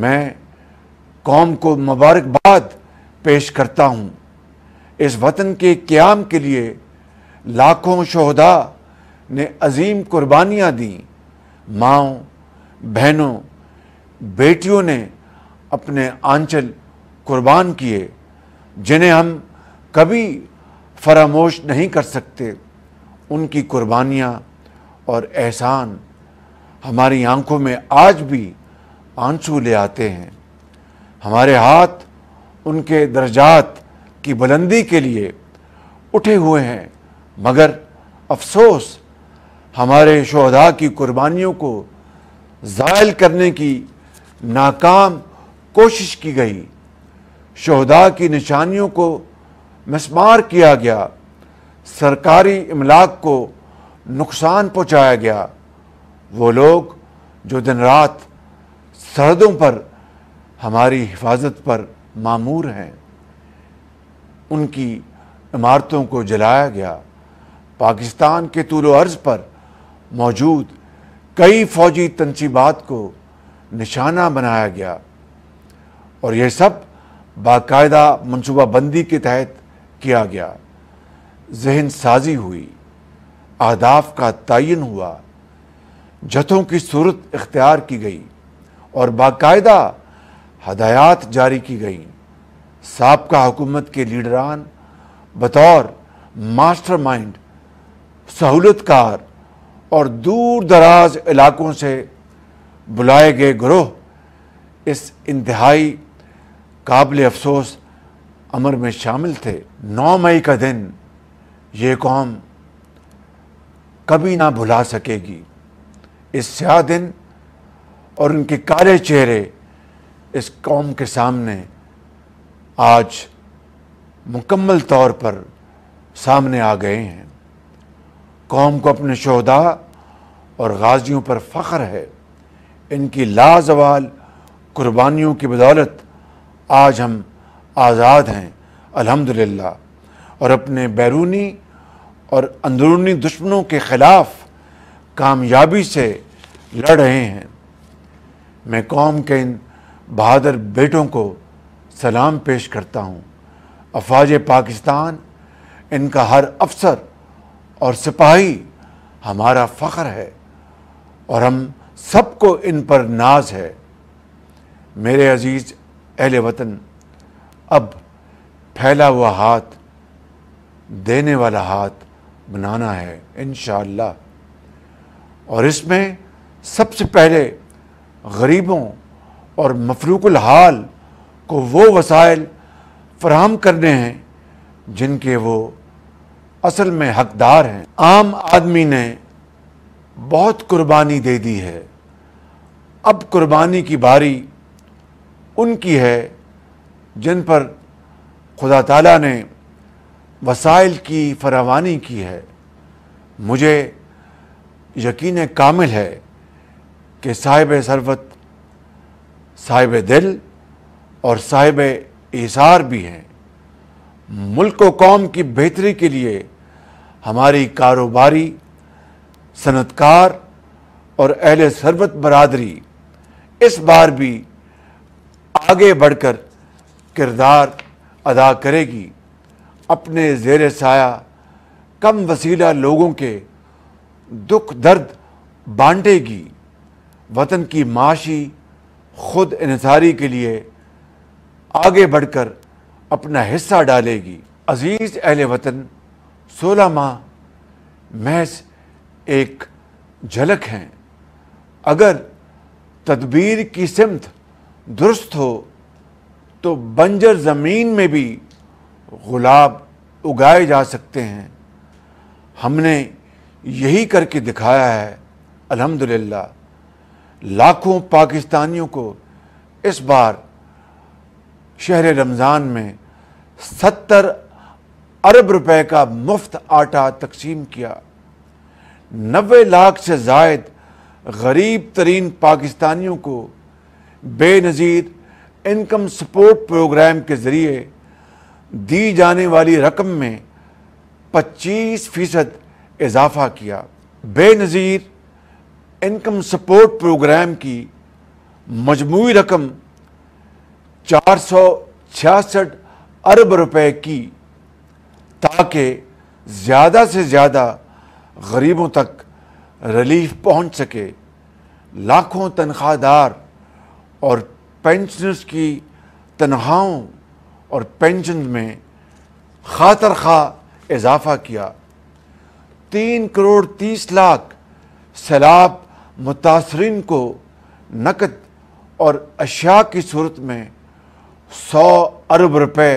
मैं कौम को मुबारकबाद पेश करता हूँ इस वतन के क्याम के लिए लाखों शहदा ने अजीम कुर्बानियाँ दी माओ बहनों बेटियों ने अपने आंचल कुर्बान किए जिन्हें हम कभी फरामोश नहीं कर सकते उनकी कुर्बानियाँ और एहसान हमारी आंखों में आज भी आंसू ले आते हैं हमारे हाथ उनके दर्जात की बुलंदी के लिए उठे हुए हैं मगर अफसोस हमारे शहदा की कुर्बानियों को ज़ायल करने की नाकाम कोशिश की गई शहदा की निशानियों को मस्मार किया गया सरकारी इमलाक को नुकसान पहुंचाया गया वो लोग जो दिन रात सरहदों पर हमारी हिफाजत पर मामूर हैं उनकी इमारतों को जलाया गया पाकिस्तान के तूल अर्ज़ पर मौजूद कई फ़ौजी तनसीबात को निशाना बनाया गया और यह सब बाकायदा मनसूबाबंदी के तहत किया गया जहन साजी हुई अहदाफ का तयन हुआ जथों की सूरत इख्तियार की गई और बाकायदा हदायत जारी की गई सबका हुकूमत के लीडरान बतौर मास्टरमाइंड सहूलतकार और दूर दराज इलाकों से बुलाए गए ग्रोह इस इंतहाई काबिल अफसोस अमर में शामिल थे 9 मई का दिन ये कौम कभी ना भुला सकेगी इस स्या दिन और उनके काले चेहरे इस कौम के सामने आज मुकम्मल तौर पर सामने आ गए हैं कौम को अपने शहदा और गाजियों पर फ़ख्र है इनकी लाजवाल कुर्बानियों की बदौलत आज हम आज़ाद हैं अल्हम्दुलिल्लाह और अपने बैरूनी और अंदरूनी दुश्मनों के ख़िलाफ़ कामयाबी से लड़ रहे हैं मैं कौम के इन बहादुर बेटों को सलाम पेश करता हूँ अफवाज पाकिस्तान इनका हर अफसर और सिपाही हमारा फ़ख्र है और हम सबको इन पर नाज है मेरे अजीज़ अहल वतन अब फैला हुआ हाथ देने वाला हाथ बनाना है इन और इसमें सबसे पहले गरीबों और मफलूकुल हाल को वो वसाइल फराहम करने हैं जिनके वो असल में हकदार हैं आम आदमी ने बहुत कुर्बानी दे दी है अब कुर्बानी की बारी उनकी है जिन पर खुदा ताला ने वसाइल की फरावानी की है मुझे यकीन कामिल है कि साहिब सरवत साहिब दिल और साहिब इसार भी हैं मुल्क व कौम की बेहतरी के लिए हमारी कारोबारी सनतकार और अहल सरबत बरदरी इस बार भी आगे बढ़कर किरदार अदा करेगी अपने जेर साया कम वसीला लोगों के दुख दर्द बांटेगी वतन की माशी खुद इनसारी के लिए आगे बढ़ कर अपना हिस्सा डालेगी अज़ीज़ अहल वतन सोलह माह महज एक झलक हैं अगर तदबीर की सिमत दुरुस्त हो तो बंजर ज़मीन में भी गुलाब उगाए जा सकते हैं हमने यही करके दिखाया है अल्हम्दुलिल्लाह लाखों पाकिस्तानियों को इस बार शहर रमज़ान में सत्तर अरब रुपए का मुफ्त आटा तकसीम किया नबे लाख से जायद गरीब तरीन पाकिस्तानियों को बेनज़ीर इनकम सपोर्ट प्रोग्राम के ज़रिए दी जाने वाली रकम में 25 फ़ीसद इजाफा किया बेनज़ीर इनकम सपोर्ट प्रोग्राम की मजमू रकम चार सौ छियासठ अरब रुपए की ताकि ज़्यादा से ज़्यादा गरीबों तक रिलीफ पहुंच सके लाखों तनख्वाहदार और पेंशनर्स की तनख्वाहों और पेंशन में खातर खा इजाफा किया तीन करोड़ तीस लाख सैलाब मुतासरीन को नकद और अशिया की सूरत में सौ अरब रुपए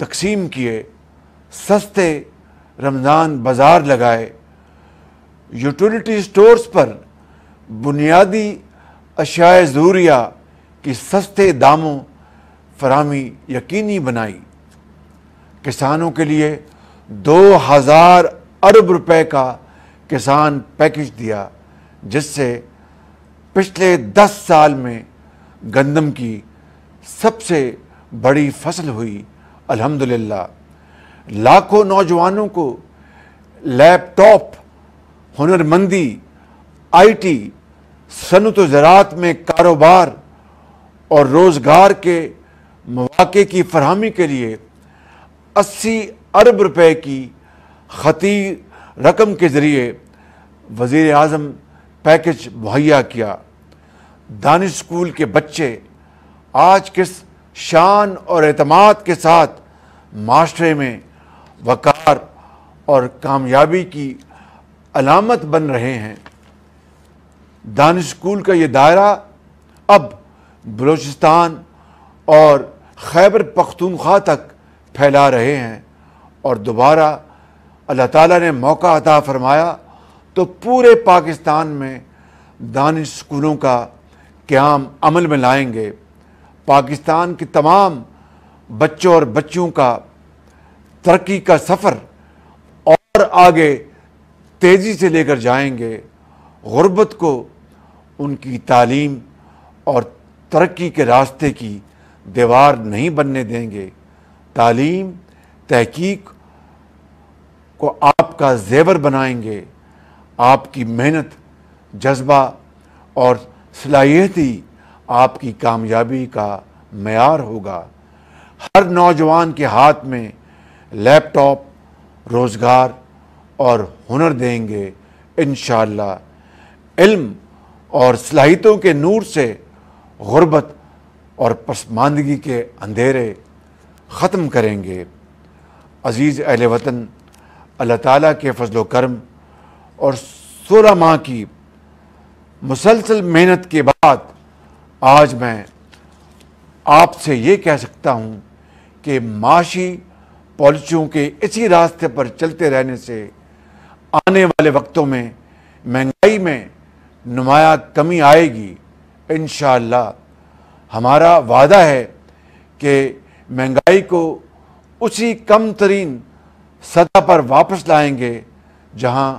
तकसीम किए सस्ते रमज़ान बाज़ार लगाए यूटिलिटी स्टोर्स पर बुनियादी अशाय जूरिया की सस्ते दामों फरामी यकीनी बनाई किसानों के लिए दो हज़ार अरब रुपए का किसान पैकेज दिया जिससे पिछले दस साल में गंदम की सबसे बड़ी फसल हुई अल्हम्दुलिल्लाह लाखों नौजवानों को लैपटॉप हुनरमंदी आईटी सनत ज़रात में कारोबार और रोज़गार के मौाक़े की फरहमी के लिए 80 अरब रुपए की खती रकम के ज़रिए वज़ी अजम पैकेज मुहैया किया दानिश स्कूल के बच्चे आज किस शान और अतमाद के साथ माशरे में वकार और कामयाबी की अलामत बन रहे हैं दानिश स्कूल का ये दायरा अब बलूचिस्तान और खैबर पख्तूनख्वा तक फैला रहे हैं और दोबारा अल्लाह ताला ने मौका अता फरमाया तो पूरे पाकिस्तान में दानिश स्कूलों का क्याम अमल में लाएंगे पाकिस्तान के तमाम बच्चों और बच्चियों का तरक्की का सफ़र और आगे तेज़ी से लेकर जाएंगे गुरबत को उनकी तालीम और तरक्की के रास्ते की दीवार नहीं बनने देंगे तालीम तहकीक को आपका जेवर बनाएंगे आपकी मेहनत जज्बा और सलाहियत ही आपकी कामयाबी का मैार होगा हर नौजवान के हाथ में लैपटॉप रोज़गार और हुनर देंगे इन इल्म और सलाहितों के नूर से गुर्बत और पसमानदगी के अंधेरे ख़त्म करेंगे अज़ीज़ अहल वतन अल्लाह ताली के फजलोकर्म और सोलह माह की मुसलसल मेहनत के बाद आज मैं आपसे ये कह सकता हूँ कि माशी पॉलिसियों के इसी रास्ते पर चलते रहने से आने वाले वक्तों में महंगाई में नुमाया कमी आएगी इन हमारा वादा है कि महंगाई को उसी कम तरीन सतह पर वापस लाएंगे जहां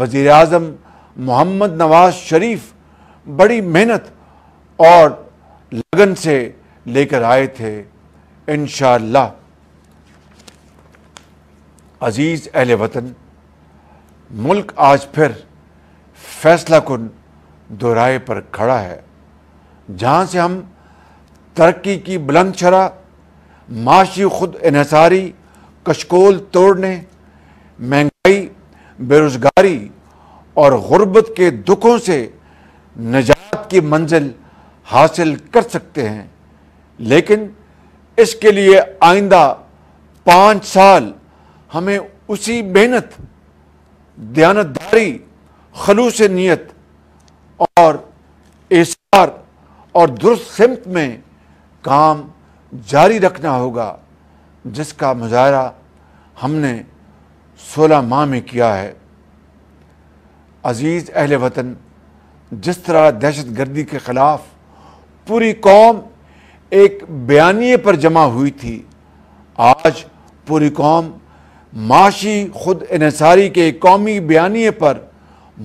वजीर अजम मोहम्मद नवाज शरीफ बड़ी मेहनत और लगन से लेकर आए थे इन अज़ीज़ अहल वतन मुल्क आज फिर फैसला कन दोराए पर खड़ा है जहाँ से हम तरक्की की बुलंद शरा माशी खुद इन्हसारी कशकोल तोड़ने महंगाई बेरोज़गारी और ग़ुरबत के दुखों से निजात की मंजिल हासिल कर सकते हैं लेकिन इसके लिए आइंदा पाँच साल हमें उसी मेहनत दयानतदारी खलूस नीयत और एसार और दुरुस्त सिमत में काम जारी रखना होगा जिसका मुजाहरा हमने सोलह माह में किया है अज़ीज़ अहल वतन जिस तरह दहशत गर्दी के ख़िलाफ़ पूरी कौम एक बयानी पर जमा हुई थी आज पूरी कौम माशी खुद इसारी के कौमी बयानी पर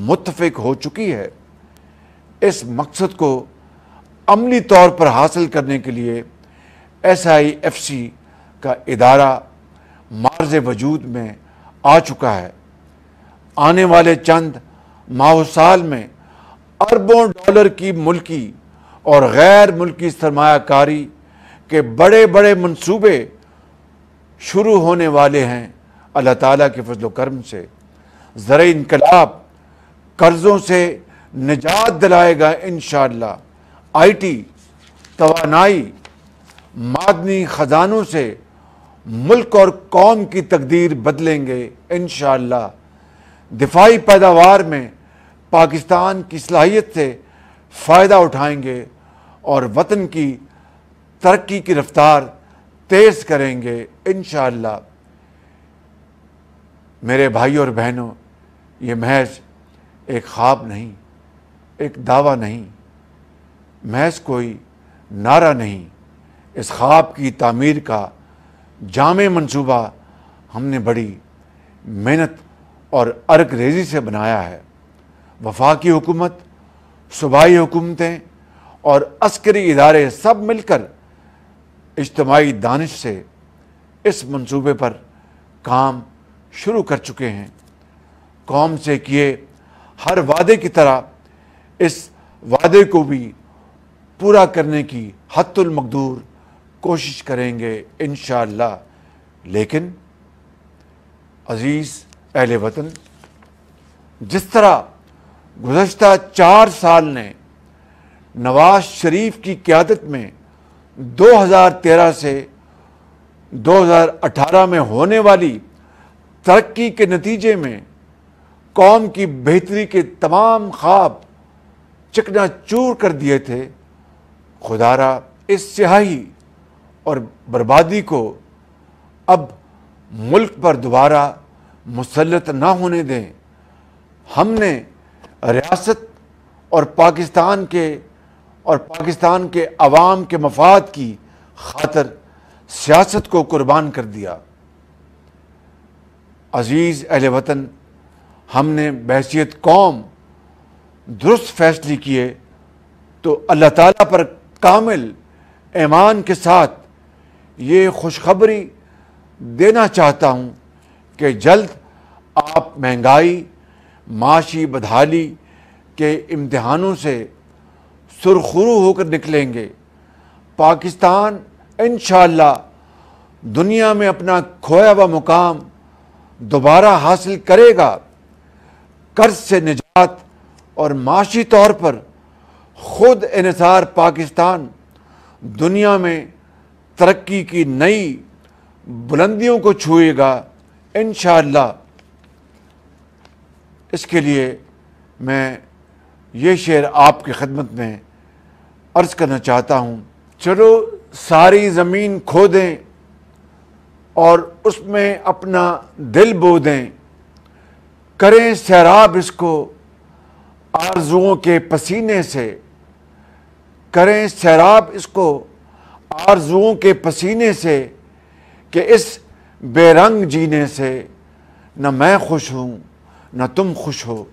मुतफिक हो चुकी है इस मकसद को अमली तौर पर हासिल करने के लिए एस आई एफ सी का इदारा मार्ज वजूद में आ चुका है आने वाले चंद माह साल में अरबों डॉलर की मुल्की और गैर मुल्की सरमाकारी के बड़े बड़े मंसूबे शुरू होने वाले हैं अल्लाह ताला के फजल से ज़र इनकलाब कर्ज़ों से निजात दिलाएगा इन आई टी तोानाई मादनी ख़जानों से मुल्क और कौम की तकदीर बदलेंगे इन दिफाई पैदावार में पाकिस्तान की सलाहियत से फ़ायदा उठाएंगे और वतन की तरक्की की रफ्तार तेज़ करेंगे इन मेरे भाई और बहनों ये महज एक ख्वाब नहीं एक दावा नहीं महज कोई नारा नहीं इस ख्वाब की तामीर का जाम मनसूबा हमने बड़ी मेहनत और अर्क रेजी से बनाया है वफाकी हुकूमत सूबाई हुकूमतें और अस्करी इदारे सब मिलकर इज्तमाही दानिश से इस मंसूबे पर काम शुरू कर चुके हैं कौम से किए हर वादे की तरह इस वादे को भी पूरा करने की हतुलमकदूर कोशिश करेंगे इन लेकिन अज़ीज़ अहल वतन जिस तरह गुजशत चार साल ने नवाज शरीफ की क्यादत में 2013 से 2018 में होने वाली तरक्की के नतीजे में कौम की बेहतरी के तमाम ख्वाब चकना चूर कर दिए थे खुदारा इस सिहाही और बर्बादी को अब मुल्क पर दोबारा मुसलत ना होने दें हमने रियासत और पाकिस्तान के और पाकिस्तान के अवाम के मफाद की खातर सियासत को कुर्बान कर दिया अजीज़ अहल वतन हमने बहसीत कौम दुरुस्त फैसले किए तो अल्लाह ताला पर कामिल ईमान के साथ ये खुशखबरी देना चाहता हूँ कि जल्द आप महंगाई माशी बदहाली के इम्तहानों से सुरखरू होकर निकलेंगे पाकिस्तान इन दुनिया में अपना खोया हुआ मुकाम दोबारा हासिल करेगा कर्ज से निजात और माशी तौर पर ख़ुद इसार पाकिस्तान दुनिया में तरक्की की नई बुलंदियों को छुएगा इन इसके लिए मैं ये शेर आपकी खदमत में अर्ज़ करना चाहता हूँ चलो सारी ज़मीन खो दें और उसमें अपना दिल बो दें करें सैराब इसको आरजुओं के पसीने से करें सैराब इसको आरजुओं के पसीने से कि इस बेरंग जीने से न मैं खुश हूँ न तुम खुश हो